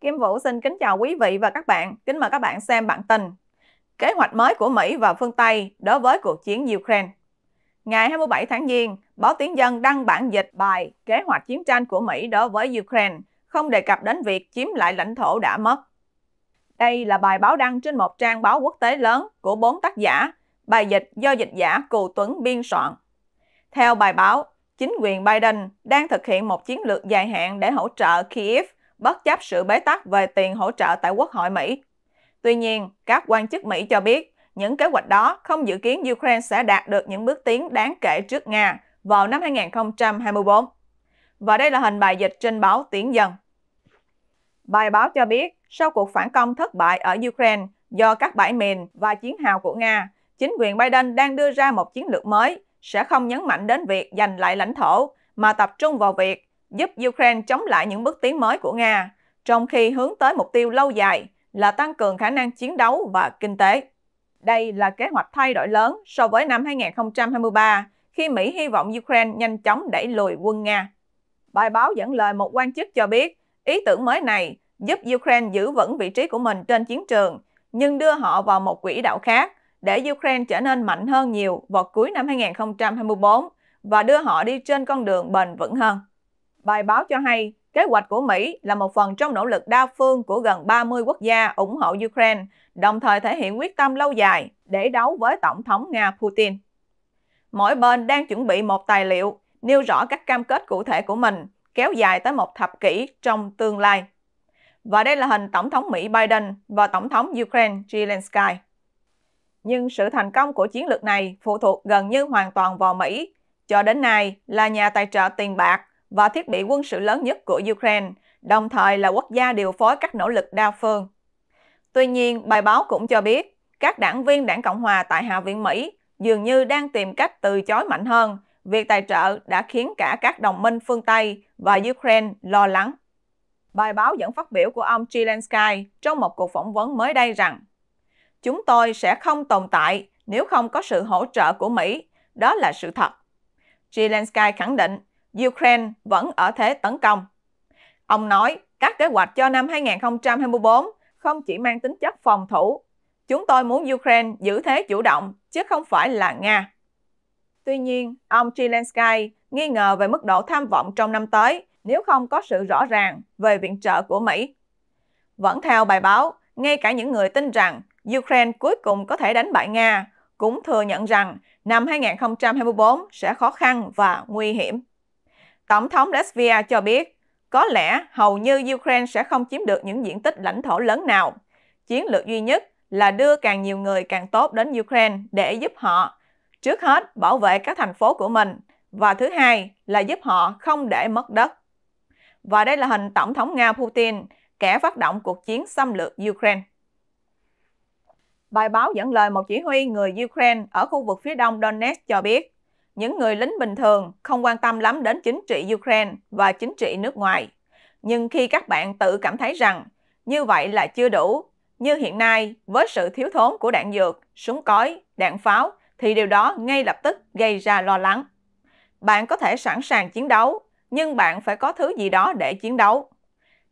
Kim Vũ xin kính chào quý vị và các bạn. Kính mời các bạn xem bản tin. Kế hoạch mới của Mỹ và phương Tây đối với cuộc chiến Ukraine. Ngày 27 tháng Giêng, báo Tiếng Dân đăng bản dịch bài Kế hoạch chiến tranh của Mỹ đối với Ukraine, không đề cập đến việc chiếm lại lãnh thổ đã mất. Đây là bài báo đăng trên một trang báo quốc tế lớn của bốn tác giả, bài dịch do dịch giả Cù Tuấn biên soạn. Theo bài báo, chính quyền Biden đang thực hiện một chiến lược dài hạn để hỗ trợ Kiev bất chấp sự bế tắc về tiền hỗ trợ tại Quốc hội Mỹ. Tuy nhiên, các quan chức Mỹ cho biết những kế hoạch đó không dự kiến Ukraine sẽ đạt được những bước tiến đáng kể trước Nga vào năm 2024. Và đây là hình bài dịch trên báo Tiếng Dân. Bài báo cho biết, sau cuộc phản công thất bại ở Ukraine do các bãi mìn và chiến hào của Nga, chính quyền Biden đang đưa ra một chiến lược mới sẽ không nhấn mạnh đến việc giành lại lãnh thổ mà tập trung vào việc giúp Ukraine chống lại những bước tiến mới của Nga, trong khi hướng tới mục tiêu lâu dài là tăng cường khả năng chiến đấu và kinh tế. Đây là kế hoạch thay đổi lớn so với năm 2023, khi Mỹ hy vọng Ukraine nhanh chóng đẩy lùi quân Nga. Bài báo dẫn lời một quan chức cho biết, ý tưởng mới này giúp Ukraine giữ vững vị trí của mình trên chiến trường, nhưng đưa họ vào một quỹ đạo khác để Ukraine trở nên mạnh hơn nhiều vào cuối năm 2024 và đưa họ đi trên con đường bền vững hơn. Bài báo cho hay, kế hoạch của Mỹ là một phần trong nỗ lực đa phương của gần 30 quốc gia ủng hộ Ukraine, đồng thời thể hiện quyết tâm lâu dài để đấu với Tổng thống Nga Putin. Mỗi bên đang chuẩn bị một tài liệu nêu rõ các cam kết cụ thể của mình kéo dài tới một thập kỷ trong tương lai. Và đây là hình Tổng thống Mỹ Biden và Tổng thống Ukraine Zelensky. Nhưng sự thành công của chiến lược này phụ thuộc gần như hoàn toàn vào Mỹ. Cho đến nay là nhà tài trợ tiền bạc và thiết bị quân sự lớn nhất của Ukraine, đồng thời là quốc gia điều phối các nỗ lực đa phương. Tuy nhiên, bài báo cũng cho biết, các đảng viên đảng Cộng hòa tại Hạ viện Mỹ dường như đang tìm cách từ chối mạnh hơn việc tài trợ đã khiến cả các đồng minh phương Tây và Ukraine lo lắng. Bài báo dẫn phát biểu của ông Zelensky trong một cuộc phỏng vấn mới đây rằng Chúng tôi sẽ không tồn tại nếu không có sự hỗ trợ của Mỹ, đó là sự thật. Zelensky khẳng định Ukraine vẫn ở thế tấn công. Ông nói các kế hoạch cho năm 2024 không chỉ mang tính chất phòng thủ. Chúng tôi muốn Ukraine giữ thế chủ động, chứ không phải là Nga. Tuy nhiên, ông Zelensky nghi ngờ về mức độ tham vọng trong năm tới nếu không có sự rõ ràng về viện trợ của Mỹ. Vẫn theo bài báo, ngay cả những người tin rằng Ukraine cuối cùng có thể đánh bại Nga cũng thừa nhận rằng năm 2024 sẽ khó khăn và nguy hiểm. Tổng thống Latvia cho biết, có lẽ hầu như Ukraine sẽ không chiếm được những diện tích lãnh thổ lớn nào. Chiến lược duy nhất là đưa càng nhiều người càng tốt đến Ukraine để giúp họ, trước hết bảo vệ các thành phố của mình, và thứ hai là giúp họ không để mất đất. Và đây là hình Tổng thống Nga Putin, kẻ phát động cuộc chiến xâm lược Ukraine. Bài báo dẫn lời một chỉ huy người Ukraine ở khu vực phía đông Donetsk cho biết, những người lính bình thường không quan tâm lắm đến chính trị Ukraine và chính trị nước ngoài. Nhưng khi các bạn tự cảm thấy rằng như vậy là chưa đủ, như hiện nay với sự thiếu thốn của đạn dược, súng cối, đạn pháo thì điều đó ngay lập tức gây ra lo lắng. Bạn có thể sẵn sàng chiến đấu, nhưng bạn phải có thứ gì đó để chiến đấu.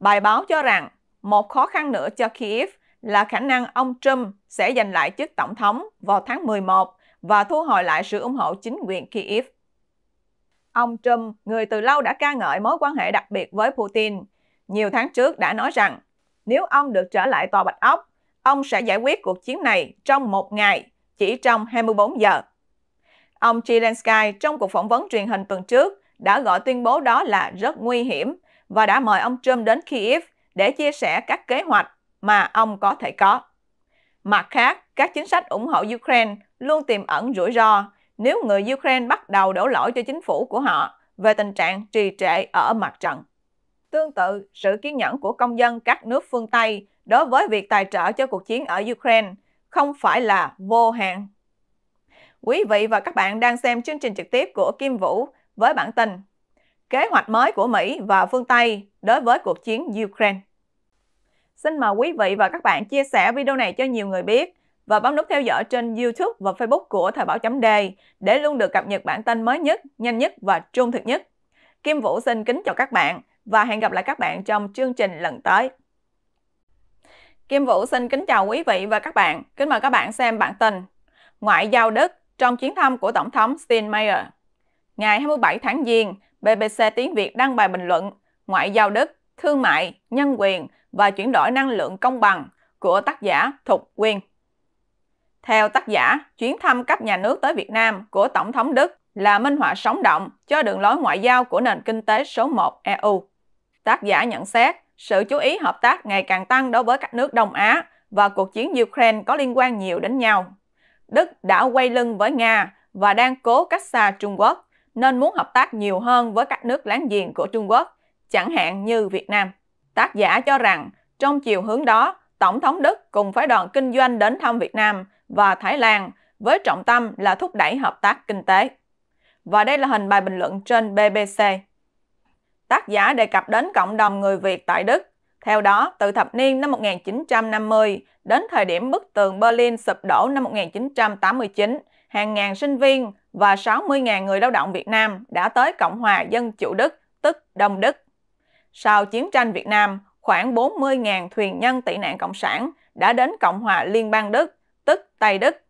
Bài báo cho rằng một khó khăn nữa cho Kiev là khả năng ông Trump sẽ giành lại chức tổng thống vào tháng 11 và thu hồi lại sự ủng hộ chính quyền Kyiv. Ông Trump, người từ lâu đã ca ngợi mối quan hệ đặc biệt với Putin, nhiều tháng trước đã nói rằng nếu ông được trở lại tòa Bạch Ốc, ông sẽ giải quyết cuộc chiến này trong một ngày, chỉ trong 24 giờ. Ông Zelensky trong cuộc phỏng vấn truyền hình tuần trước đã gọi tuyên bố đó là rất nguy hiểm và đã mời ông Trump đến Kyiv để chia sẻ các kế hoạch mà ông có thể có. Mặt khác, các chính sách ủng hộ Ukraine luôn tiềm ẩn rủi ro nếu người Ukraine bắt đầu đổ lỗi cho chính phủ của họ về tình trạng trì trệ ở mặt trận. Tương tự, sự kiên nhẫn của công dân các nước phương Tây đối với việc tài trợ cho cuộc chiến ở Ukraine không phải là vô hạn. Quý vị và các bạn đang xem chương trình trực tiếp của Kim Vũ với bản tin Kế hoạch mới của Mỹ và phương Tây đối với cuộc chiến Ukraine. Xin mời quý vị và các bạn chia sẻ video này cho nhiều người biết và bấm nút theo dõi trên YouTube và Facebook của Thời báo chấm đề để luôn được cập nhật bản tin mới nhất, nhanh nhất và trung thực nhất. Kim Vũ xin kính chào các bạn và hẹn gặp lại các bạn trong chương trình lần tới. Kim Vũ xin kính chào quý vị và các bạn. Kính mời các bạn xem bản tin Ngoại giao Đức trong chuyến thăm của Tổng thống Steinmeier. Ngày 27 tháng Giêng, BBC Tiếng Việt đăng bài bình luận Ngoại giao Đức, Thương mại, Nhân quyền – và chuyển đổi năng lượng công bằng của tác giả Thục Quyên. Theo tác giả, chuyến thăm cấp nhà nước tới Việt Nam của Tổng thống Đức là minh họa sống động cho đường lối ngoại giao của nền kinh tế số 1 EU. Tác giả nhận xét, sự chú ý hợp tác ngày càng tăng đối với các nước Đông Á và cuộc chiến Ukraine có liên quan nhiều đến nhau. Đức đã quay lưng với Nga và đang cố cách xa Trung Quốc, nên muốn hợp tác nhiều hơn với các nước láng giềng của Trung Quốc, chẳng hạn như Việt Nam. Tác giả cho rằng trong chiều hướng đó, Tổng thống Đức cùng phái đoàn kinh doanh đến thăm Việt Nam và Thái Lan với trọng tâm là thúc đẩy hợp tác kinh tế. Và đây là hình bài bình luận trên BBC. Tác giả đề cập đến cộng đồng người Việt tại Đức. Theo đó, từ thập niên năm 1950 đến thời điểm bức tường Berlin sụp đổ năm 1989, hàng ngàn sinh viên và 60.000 người lao động Việt Nam đã tới Cộng hòa Dân Chủ Đức, tức Đông Đức. Sau chiến tranh Việt Nam, khoảng 40.000 thuyền nhân tị nạn Cộng sản đã đến Cộng hòa Liên bang Đức, tức Tây Đức.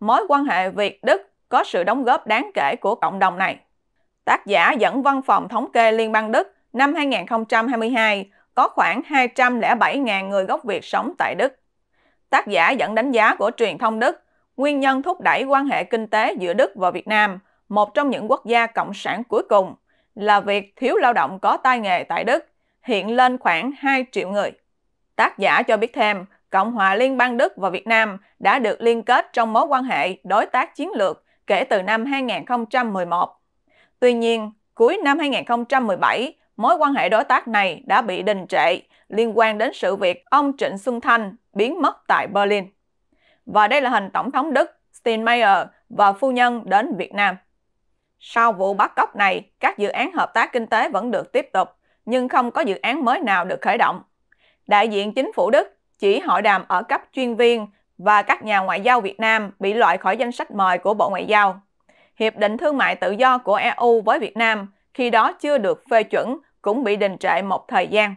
Mối quan hệ Việt-Đức có sự đóng góp đáng kể của cộng đồng này. Tác giả dẫn văn phòng thống kê Liên bang Đức năm 2022 có khoảng 207.000 người gốc Việt sống tại Đức. Tác giả dẫn đánh giá của truyền thông Đức, nguyên nhân thúc đẩy quan hệ kinh tế giữa Đức và Việt Nam, một trong những quốc gia cộng sản cuối cùng – là việc thiếu lao động có tay nghề tại Đức, hiện lên khoảng 2 triệu người. Tác giả cho biết thêm, Cộng hòa Liên bang Đức và Việt Nam đã được liên kết trong mối quan hệ đối tác chiến lược kể từ năm 2011. Tuy nhiên, cuối năm 2017, mối quan hệ đối tác này đã bị đình trệ liên quan đến sự việc ông Trịnh Xuân Thanh biến mất tại Berlin. Và đây là hình Tổng thống Đức Steinmeier và phu nhân đến Việt Nam. Sau vụ bắt cóc này, các dự án hợp tác kinh tế vẫn được tiếp tục, nhưng không có dự án mới nào được khởi động. Đại diện chính phủ Đức chỉ hội đàm ở cấp chuyên viên và các nhà ngoại giao Việt Nam bị loại khỏi danh sách mời của Bộ Ngoại giao. Hiệp định Thương mại Tự do của EU với Việt Nam khi đó chưa được phê chuẩn cũng bị đình trệ một thời gian.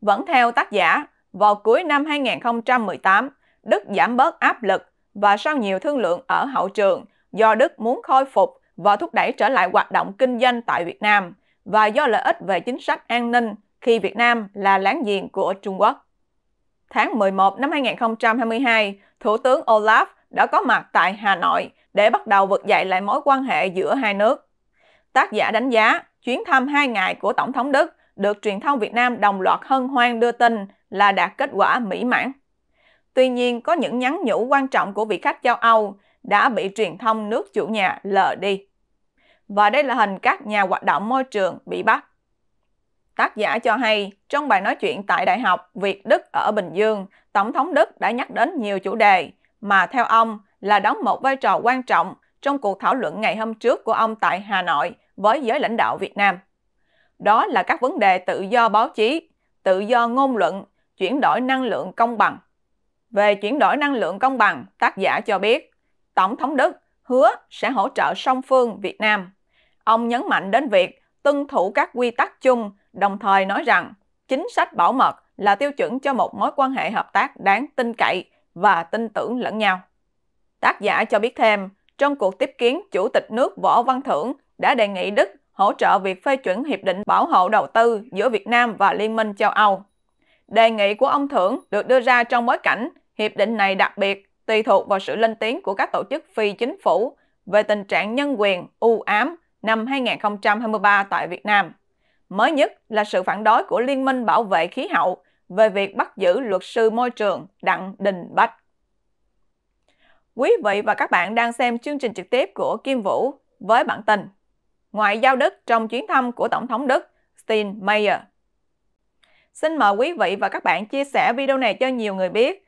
Vẫn theo tác giả, vào cuối năm 2018, Đức giảm bớt áp lực và sau nhiều thương lượng ở hậu trường do Đức muốn khôi phục và thúc đẩy trở lại hoạt động kinh doanh tại Việt Nam và do lợi ích về chính sách an ninh khi Việt Nam là láng giềng của Trung Quốc. Tháng 11 năm 2022, Thủ tướng Olaf đã có mặt tại Hà Nội để bắt đầu vực dậy lại mối quan hệ giữa hai nước. Tác giả đánh giá chuyến thăm hai ngày của Tổng thống Đức được truyền thông Việt Nam đồng loạt hân hoan đưa tin là đạt kết quả mỹ mãn. Tuy nhiên, có những nhắn nhủ quan trọng của vị khách châu Âu đã bị truyền thông nước chủ nhà lờ đi và đây là hình các nhà hoạt động môi trường bị bắt. Tác giả cho hay, trong bài nói chuyện tại Đại học Việt Đức ở Bình Dương, Tổng thống Đức đã nhắc đến nhiều chủ đề mà theo ông là đóng một vai trò quan trọng trong cuộc thảo luận ngày hôm trước của ông tại Hà Nội với giới lãnh đạo Việt Nam. Đó là các vấn đề tự do báo chí, tự do ngôn luận, chuyển đổi năng lượng công bằng. Về chuyển đổi năng lượng công bằng, tác giả cho biết, Tổng thống Đức hứa sẽ hỗ trợ song phương Việt Nam Ông nhấn mạnh đến việc tuân thủ các quy tắc chung, đồng thời nói rằng chính sách bảo mật là tiêu chuẩn cho một mối quan hệ hợp tác đáng tin cậy và tin tưởng lẫn nhau. Tác giả cho biết thêm, trong cuộc tiếp kiến, Chủ tịch nước Võ Văn Thưởng đã đề nghị Đức hỗ trợ việc phê chuẩn Hiệp định Bảo hộ Đầu tư giữa Việt Nam và Liên minh châu Âu. Đề nghị của ông Thưởng được đưa ra trong bối cảnh hiệp định này đặc biệt tùy thuộc vào sự lên tiếng của các tổ chức phi chính phủ về tình trạng nhân quyền u ám năm 2023 tại Việt Nam. Mới nhất là sự phản đối của Liên minh Bảo vệ Khí hậu về việc bắt giữ luật sư môi trường Đặng Đình Bách. Quý vị và các bạn đang xem chương trình trực tiếp của Kim Vũ với bản tin Ngoại giao Đức trong chuyến thăm của Tổng thống Đức Steinmeier. Xin mời quý vị và các bạn chia sẻ video này cho nhiều người biết